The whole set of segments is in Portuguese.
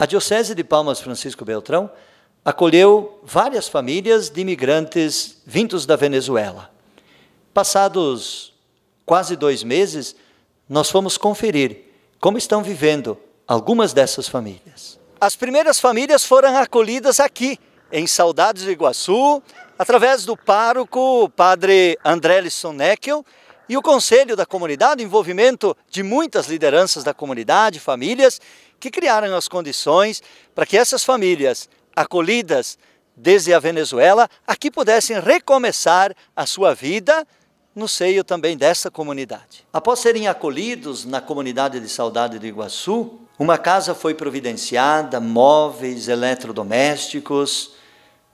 A Diocese de Palmas Francisco Beltrão acolheu várias famílias de imigrantes vindos da Venezuela. Passados quase dois meses, nós fomos conferir como estão vivendo algumas dessas famílias. As primeiras famílias foram acolhidas aqui, em Saudades do Iguaçu, através do pároco, padre André Neckel. E o conselho da comunidade, o envolvimento de muitas lideranças da comunidade, famílias, que criaram as condições para que essas famílias acolhidas desde a Venezuela aqui pudessem recomeçar a sua vida no seio também dessa comunidade. Após serem acolhidos na comunidade de Saudade do Iguaçu, uma casa foi providenciada, móveis, eletrodomésticos,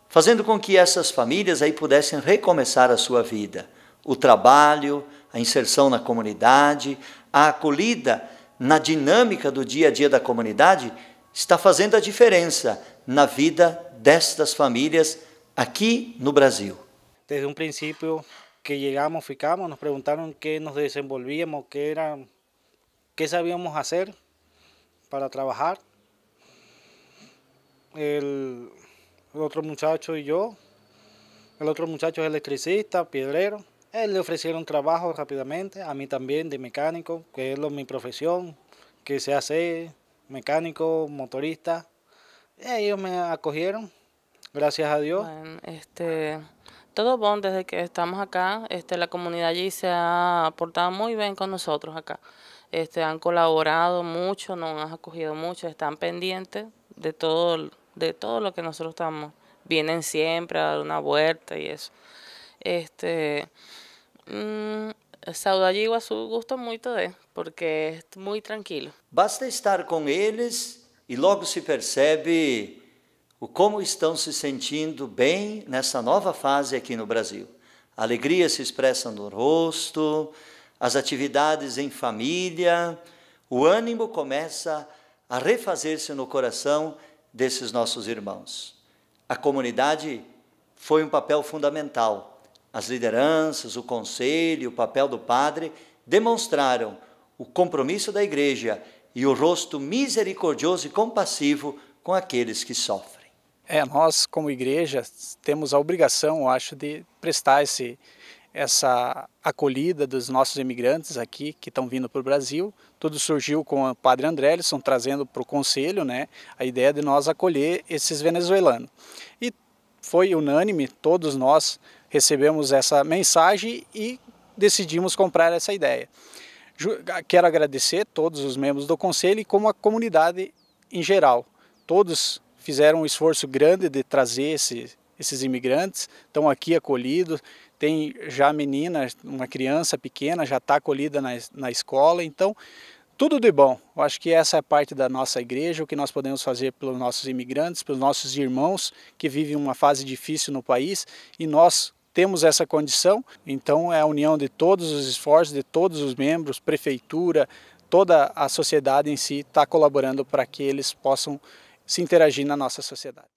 fazendo com que essas famílias aí pudessem recomeçar a sua vida, o trabalho, a inserção na comunidade, a acolhida na dinâmica do dia a dia da comunidade, está fazendo a diferença na vida destas famílias aqui no Brasil. Desde um princípio que chegamos, ficamos, nos perguntaram que nos desenvolvíamos, que era, que sabíamos fazer para trabalhar. El, el otro muchacho y yo, el otro muchacho es electricista, piedrero. Él eh, le ofrecieron trabajo rápidamente, a mí también de mecánico, que es lo, mi profesión, que se hace mecánico, motorista. Eh, ellos me acogieron, gracias a Dios. Bueno, este, todo bon desde que estamos acá, este, la comunidad allí se ha portado muy bien con nosotros acá. Este, han colaborado mucho, nos han acogido mucho, están pendientes de todo, de todo lo que nosotros estamos. Vienen siempre a dar una vuelta y eso. Este, Mmm, Saudade Iguaçu gosto muito de, porque é muito tranquilo. Basta estar com eles e logo se percebe o como estão se sentindo bem nessa nova fase aqui no Brasil. A alegria se expressa no rosto, as atividades em família, o ânimo começa a refazer-se no coração desses nossos irmãos. A comunidade foi um papel fundamental as lideranças, o conselho, o papel do padre demonstraram o compromisso da igreja e o rosto misericordioso e compassivo com aqueles que sofrem. É, nós como igreja temos a obrigação, acho, de prestar esse, essa acolhida dos nossos imigrantes aqui que estão vindo para o Brasil. Tudo surgiu com o padre Andrélison trazendo para o conselho né, a ideia de nós acolher esses venezuelanos. E foi unânime, todos nós recebemos essa mensagem e decidimos comprar essa ideia. Ah, quero agradecer todos os membros do conselho e como a comunidade em geral. Todos fizeram um esforço grande de trazer esse, esses imigrantes, estão aqui acolhidos. Tem já menina, uma criança pequena, já está acolhida na, na escola. Então, tudo de bom. Eu acho que essa é parte da nossa igreja, o que nós podemos fazer pelos nossos imigrantes, pelos nossos irmãos que vivem uma fase difícil no país e nós, temos essa condição, então é a união de todos os esforços, de todos os membros, prefeitura, toda a sociedade em si está colaborando para que eles possam se interagir na nossa sociedade.